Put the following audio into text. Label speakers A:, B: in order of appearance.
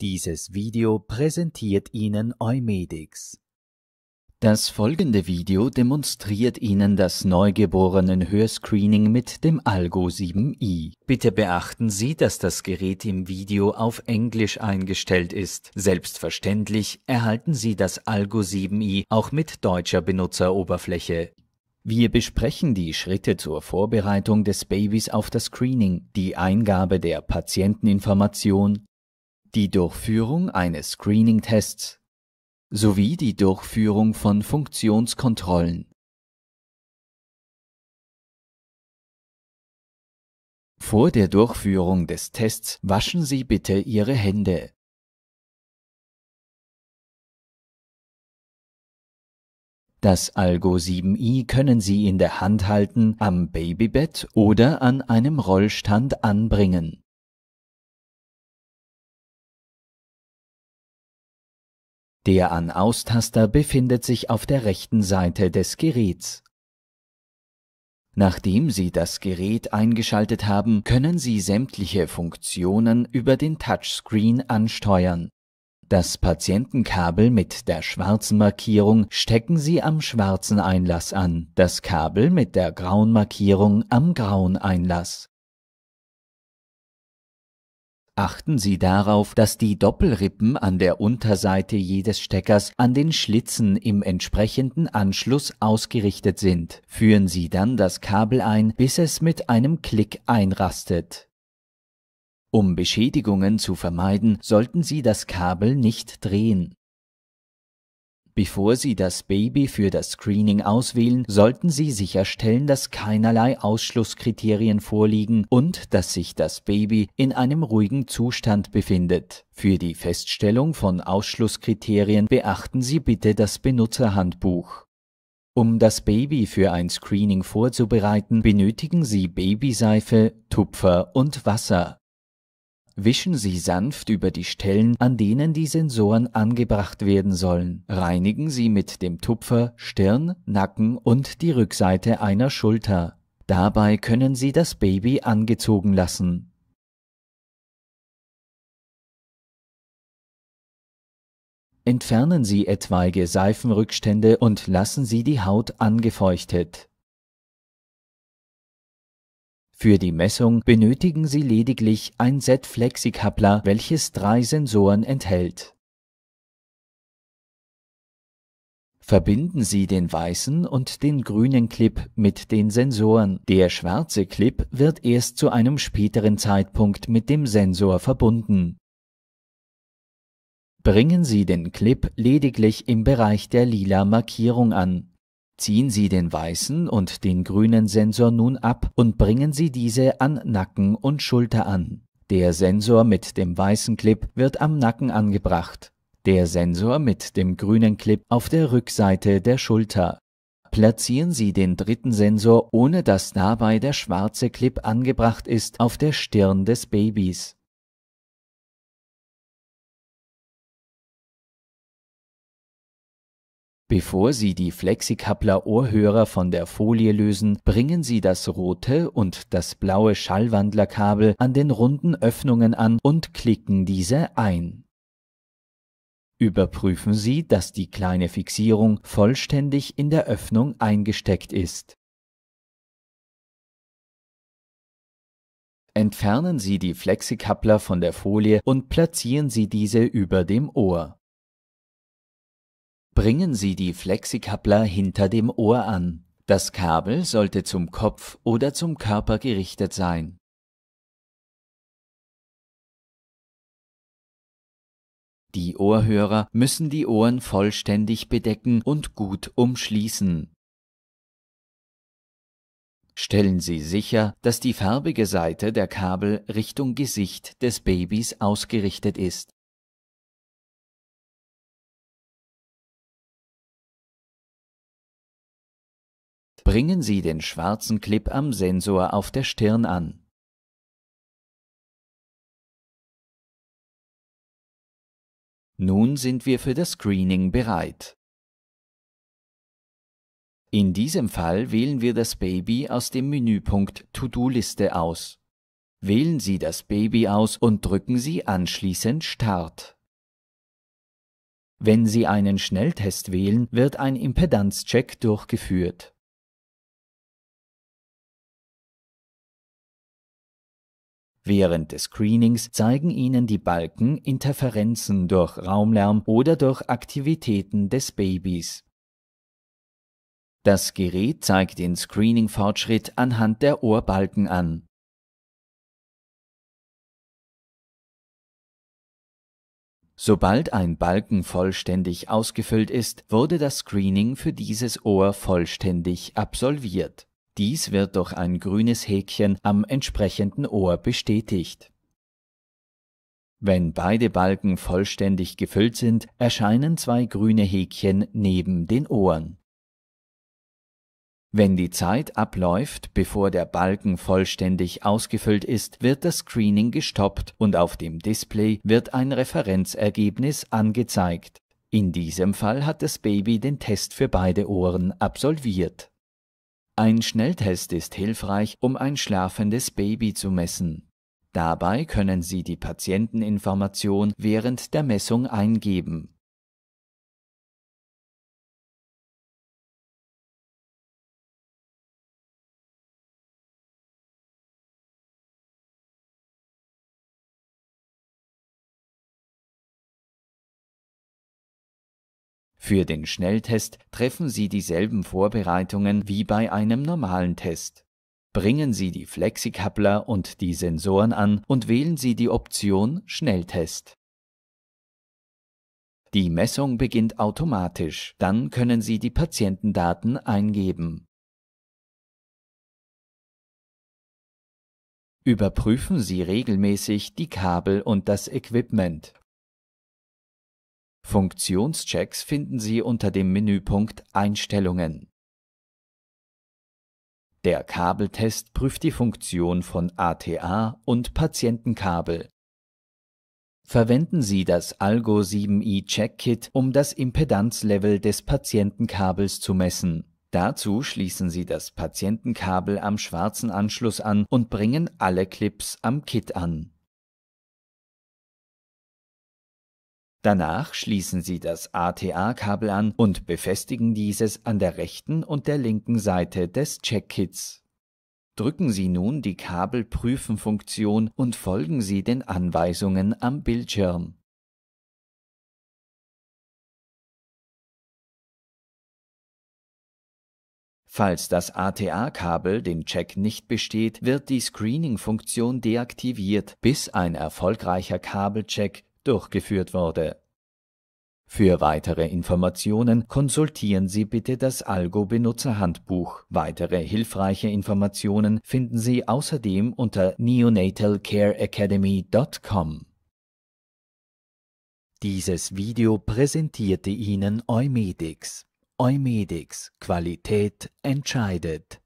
A: Dieses Video präsentiert Ihnen Eumedix. Das folgende Video demonstriert Ihnen das neugeborenen Hörscreening mit dem Algo 7i. Bitte beachten Sie, dass das Gerät im Video auf Englisch eingestellt ist. Selbstverständlich erhalten Sie das Algo 7i auch mit deutscher Benutzeroberfläche. Wir besprechen die Schritte zur Vorbereitung des Babys auf das Screening, die Eingabe der Patienteninformation,
B: die Durchführung eines Screening-Tests sowie die Durchführung von Funktionskontrollen. Vor der Durchführung des Tests waschen Sie bitte Ihre Hände. Das Algo 7i können Sie in der Hand halten, am Babybett oder an einem Rollstand anbringen. Der An-Aus-Taster befindet sich auf der rechten Seite des Geräts. Nachdem Sie das Gerät
A: eingeschaltet haben, können Sie sämtliche Funktionen über den Touchscreen ansteuern. Das Patientenkabel mit der schwarzen Markierung stecken Sie am schwarzen Einlass an, das Kabel mit der grauen Markierung am grauen Einlass. Achten Sie darauf, dass die Doppelrippen an der Unterseite jedes Steckers an den Schlitzen im entsprechenden Anschluss ausgerichtet sind. Führen Sie dann das Kabel ein, bis es mit einem Klick einrastet. Um Beschädigungen zu vermeiden, sollten Sie das Kabel nicht drehen. Bevor Sie das Baby für das Screening auswählen, sollten Sie sicherstellen, dass keinerlei Ausschlusskriterien vorliegen und dass sich das Baby in einem ruhigen Zustand befindet. Für die Feststellung von Ausschlusskriterien beachten Sie bitte das Benutzerhandbuch. Um das Baby für ein Screening vorzubereiten, benötigen Sie Babyseife, Tupfer und Wasser. Wischen Sie sanft über die Stellen, an denen die Sensoren angebracht werden sollen. Reinigen Sie mit dem Tupfer Stirn, Nacken und die Rückseite einer Schulter. Dabei können Sie
B: das Baby angezogen lassen. Entfernen Sie etwaige Seifenrückstände und lassen Sie die Haut angefeuchtet.
A: Für die Messung benötigen Sie lediglich ein Z-Flexikappler, welches drei Sensoren enthält. Verbinden Sie den weißen und den grünen Clip mit den Sensoren. Der schwarze Clip wird erst zu einem späteren Zeitpunkt mit dem Sensor verbunden. Bringen Sie den Clip lediglich im Bereich der lila Markierung an. Ziehen Sie den weißen und den grünen Sensor nun ab und bringen Sie diese an Nacken und Schulter an. Der Sensor mit dem weißen Clip wird am Nacken angebracht, der Sensor mit dem grünen Clip auf der Rückseite der Schulter. Platzieren Sie den dritten Sensor, ohne dass dabei der schwarze
B: Clip angebracht ist, auf der Stirn des Babys. Bevor Sie die Flexikappler-Ohrhörer von der Folie lösen, bringen Sie das rote und
A: das blaue Schallwandlerkabel an den runden Öffnungen an und klicken diese ein. Überprüfen Sie, dass die kleine Fixierung vollständig in der Öffnung eingesteckt ist. Entfernen Sie die Flexikappler von der Folie und platzieren Sie diese über dem Ohr bringen Sie die Flexikappler
B: hinter dem Ohr an. Das Kabel sollte zum Kopf oder zum Körper gerichtet sein. Die Ohrhörer müssen die Ohren vollständig bedecken und gut
A: umschließen. Stellen Sie sicher, dass
B: die farbige Seite der Kabel Richtung Gesicht des Babys ausgerichtet ist. bringen Sie den schwarzen Clip am Sensor auf der Stirn an. Nun sind wir für das Screening bereit.
A: In diesem Fall wählen wir das Baby aus dem Menüpunkt To-Do-Liste aus. Wählen Sie das Baby aus und drücken Sie anschließend Start.
B: Wenn Sie einen Schnelltest wählen, wird ein Impedanzcheck durchgeführt. Während des Screenings zeigen ihnen die Balken
A: Interferenzen durch Raumlärm oder durch Aktivitäten des Babys.
B: Das Gerät zeigt den Screening-Fortschritt anhand der Ohrbalken an. Sobald ein Balken vollständig ausgefüllt ist, wurde das Screening für
A: dieses Ohr vollständig absolviert dies wird durch ein grünes Häkchen am entsprechenden Ohr bestätigt. Wenn beide Balken vollständig gefüllt sind, erscheinen zwei grüne Häkchen neben den Ohren. Wenn die Zeit abläuft, bevor der Balken vollständig ausgefüllt ist, wird das Screening gestoppt und auf dem Display wird ein Referenzergebnis angezeigt. In diesem Fall hat das Baby den Test für beide Ohren absolviert. Ein Schnelltest ist hilfreich, um ein schlafendes Baby zu messen. Dabei können Sie die Patienteninformation
B: während der Messung eingeben Für den Schnelltest treffen
A: Sie dieselben Vorbereitungen wie bei einem normalen Test. Bringen Sie die Flexikappler und die Sensoren an und wählen Sie die Option Schnelltest.
B: Die Messung beginnt automatisch, dann können Sie die Patientendaten eingeben. Überprüfen Sie regelmäßig die Kabel und das Equipment.
A: Funktionschecks finden Sie unter dem Menüpunkt Einstellungen. Der Kabeltest prüft die Funktion von ATA und Patientenkabel. Verwenden Sie das Algo 7i Check-Kit, um das Impedanzlevel des Patientenkabels zu messen. Dazu schließen Sie das Patientenkabel am schwarzen Anschluss an und bringen alle Clips am Kit an Danach schließen Sie das ATA-Kabel an und befestigen dieses an der rechten und der linken Seite des Checkkits. Drücken Sie nun die
B: Kabelprüfen-Funktion und folgen Sie den Anweisungen am Bildschirm. Falls das ATA-Kabel den Check nicht besteht, wird die
A: Screening-Funktion deaktiviert, bis ein erfolgreicher Kabelcheck durchgeführt wurde. Für weitere Informationen konsultieren Sie bitte das Algo-Benutzerhandbuch. Weitere hilfreiche Informationen finden Sie außerdem unter neonatalcareacademy.com. Dieses Video präsentierte Ihnen Eumedix. Eumedix Qualität entscheidet.